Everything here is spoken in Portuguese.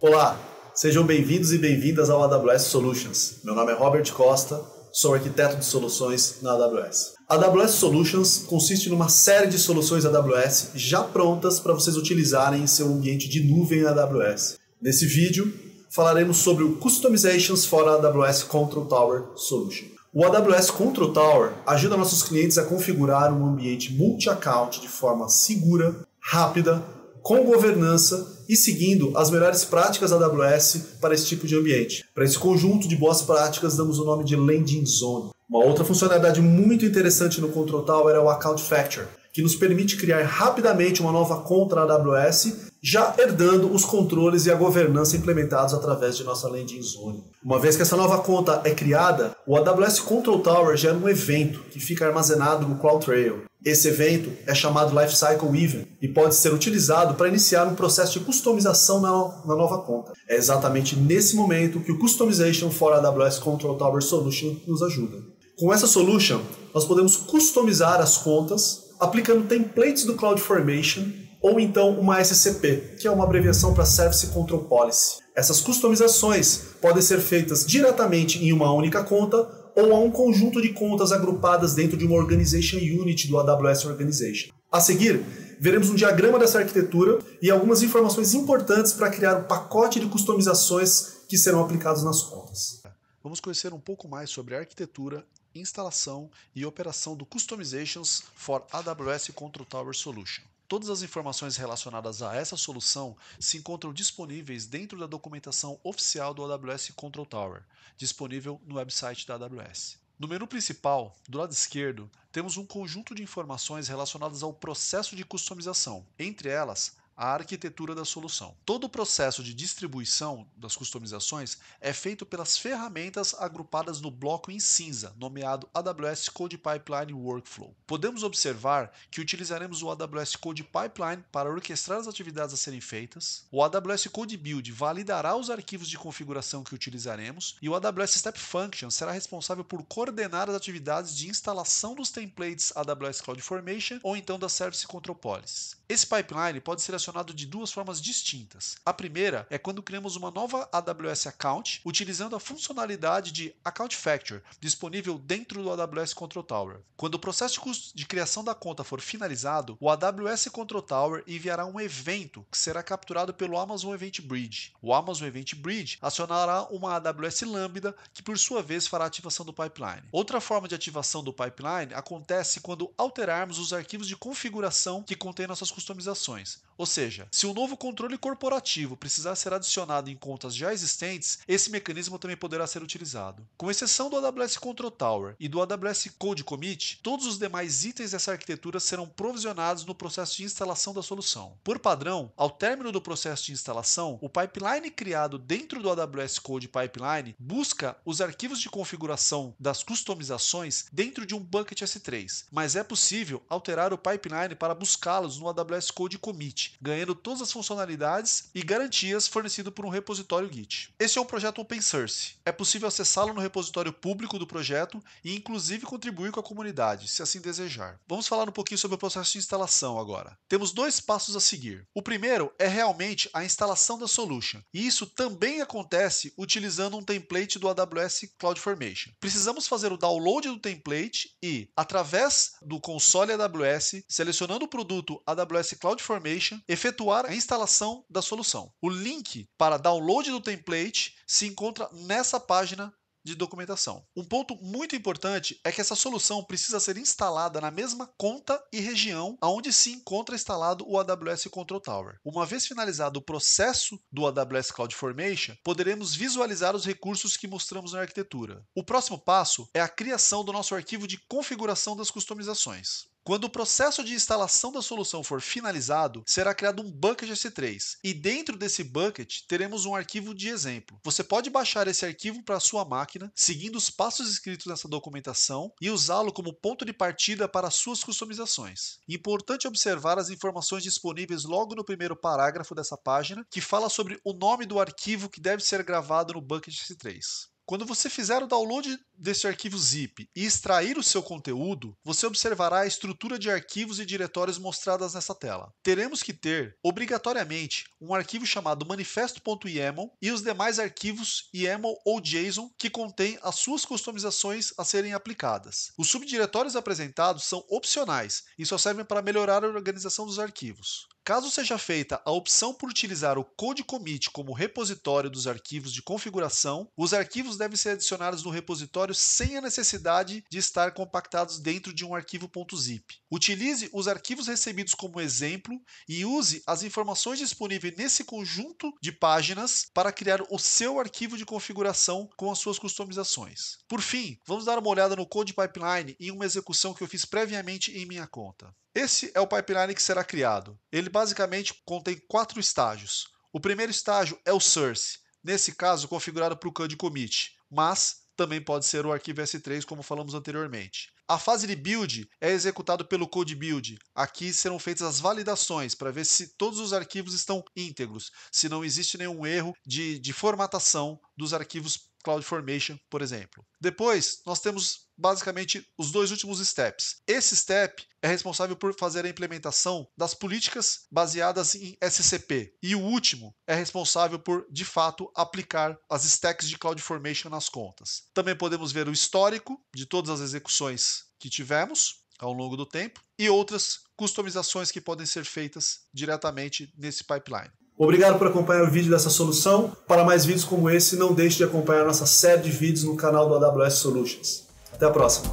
Olá, sejam bem-vindos e bem-vindas ao AWS Solutions. Meu nome é Robert Costa, sou arquiteto de soluções na AWS. AWS Solutions consiste numa série de soluções AWS já prontas para vocês utilizarem em seu ambiente de nuvem AWS. Nesse vídeo, falaremos sobre o Customizations for AWS Control Tower Solution. O AWS Control Tower ajuda nossos clientes a configurar um ambiente multi-account de forma segura, rápida com governança e seguindo as melhores práticas AWS para esse tipo de ambiente. Para esse conjunto de boas práticas, damos o nome de Landing Zone. Uma outra funcionalidade muito interessante no Control Tower era é o Account Factor, que nos permite criar rapidamente uma nova contra AWS, já herdando os controles e a governança implementados através de nossa landing zone. Uma vez que essa nova conta é criada, o AWS Control Tower gera é um evento que fica armazenado no CloudTrail. Esse evento é chamado Lifecycle Event e pode ser utilizado para iniciar um processo de customização na, nova conta. É exatamente nesse momento que o Customization for AWS Control Tower Solution nos ajuda. Com essa solution, nós podemos customizar as contas aplicando templates do CloudFormation ou então uma SCP, que é uma abreviação para Service Control Policy. Essas customizações podem ser feitas diretamente em uma única conta ou a um conjunto de contas agrupadas dentro de uma Organization Unit do AWS Organization. A seguir, veremos um diagrama dessa arquitetura e algumas informações importantes para criar o um pacote de customizações que serão aplicados nas contas. Vamos conhecer um pouco mais sobre a arquitetura instalação e operação do Customizations for AWS Control Tower Solution. Todas as informações relacionadas a essa solução se encontram disponíveis dentro da documentação oficial do AWS Control Tower, disponível no website da AWS. No menu principal, do lado esquerdo, temos um conjunto de informações relacionadas ao processo de customização, entre elas a arquitetura da solução. Todo o processo de distribuição das customizações é feito pelas ferramentas agrupadas no bloco em cinza, nomeado AWS Code Pipeline Workflow. Podemos observar que utilizaremos o AWS Code Pipeline para orquestrar as atividades a serem feitas, o AWS Code Build validará os arquivos de configuração que utilizaremos e o AWS Step Function será responsável por coordenar as atividades de instalação dos templates AWS CloudFormation ou então da Service Control Policy. Esse pipeline pode ser acionado funcionado de duas formas distintas. A primeira é quando criamos uma nova AWS Account utilizando a funcionalidade de Account Factor disponível dentro do AWS Control Tower. Quando o processo de criação da conta for finalizado, o AWS Control Tower enviará um evento que será capturado pelo Amazon Event Bridge. O Amazon Event Bridge acionará uma AWS Lambda que, por sua vez, fará a ativação do pipeline. Outra forma de ativação do pipeline acontece quando alterarmos os arquivos de configuração que contêm nossas customizações. Ou seja, seja, se um novo controle corporativo precisar ser adicionado em contas já existentes, esse mecanismo também poderá ser utilizado. Com exceção do AWS Control Tower e do AWS Code Commit, todos os demais itens dessa arquitetura serão provisionados no processo de instalação da solução. Por padrão, ao término do processo de instalação, o pipeline criado dentro do AWS Code Pipeline busca os arquivos de configuração das customizações dentro de um bucket S3, mas é possível alterar o pipeline para buscá-los no AWS Code Commit, ganhando todas as funcionalidades e garantias fornecido por um repositório Git. Esse é um projeto open source. É possível acessá-lo no repositório público do projeto e inclusive contribuir com a comunidade, se assim desejar. Vamos falar um pouquinho sobre o processo de instalação agora. Temos dois passos a seguir. O primeiro é realmente a instalação da solution, e isso também acontece utilizando um template do AWS CloudFormation. Precisamos fazer o download do template e, através do console AWS, selecionando o produto AWS CloudFormation, efetuar a instalação da solução. O link para download do template se encontra nessa página de documentação. Um ponto muito importante é que essa solução precisa ser instalada na mesma conta e região onde se encontra instalado o AWS Control Tower. Uma vez finalizado o processo do AWS CloudFormation, poderemos visualizar os recursos que mostramos na arquitetura. O próximo passo é a criação do nosso arquivo de configuração das customizações. Quando o processo de instalação da solução for finalizado, será criado um bucket S3 e dentro desse bucket teremos um arquivo de exemplo. Você pode baixar esse arquivo para a sua máquina, seguindo os passos escritos nessa documentação e usá-lo como ponto de partida para suas customizações. Importante observar as informações disponíveis logo no primeiro parágrafo dessa página, que fala sobre o nome do arquivo que deve ser gravado no bucket S3. Quando você fizer o download deste arquivo zip e extrair o seu conteúdo, você observará a estrutura de arquivos e diretórios mostradas nessa tela. Teremos que ter, obrigatoriamente, um arquivo chamado manifesto.yaml e os demais arquivos YAML ou JSON que contém as suas customizações a serem aplicadas. Os subdiretórios apresentados são opcionais e só servem para melhorar a organização dos arquivos. Caso seja feita a opção por utilizar o code commit como repositório dos arquivos de configuração, os arquivos devem ser adicionados no repositório sem a necessidade de estar compactados dentro de um arquivo .zip. Utilize os arquivos recebidos como exemplo e use as informações disponíveis nesse conjunto de páginas para criar o seu arquivo de configuração com as suas customizações. Por fim, vamos dar uma olhada no code pipeline em uma execução que eu fiz previamente em minha conta. Esse é o pipeline que será criado. Ele basicamente contém quatro estágios. O primeiro estágio é o source, nesse caso configurado para o de commit, mas também pode ser o arquivo S3, como falamos anteriormente. A fase de build é executada pelo code build. Aqui serão feitas as validações para ver se todos os arquivos estão íntegros, se não existe nenhum erro de, de formatação dos arquivos CloudFormation, por exemplo. Depois, nós temos basicamente os dois últimos steps. Esse step é responsável por fazer a implementação das políticas baseadas em SCP. E o último é responsável por, de fato, aplicar as stacks de CloudFormation nas contas. Também podemos ver o histórico de todas as execuções que tivemos ao longo do tempo e outras customizações que podem ser feitas diretamente nesse pipeline. Obrigado por acompanhar o vídeo dessa solução. Para mais vídeos como esse, não deixe de acompanhar nossa série de vídeos no canal do AWS Solutions. Até a próxima!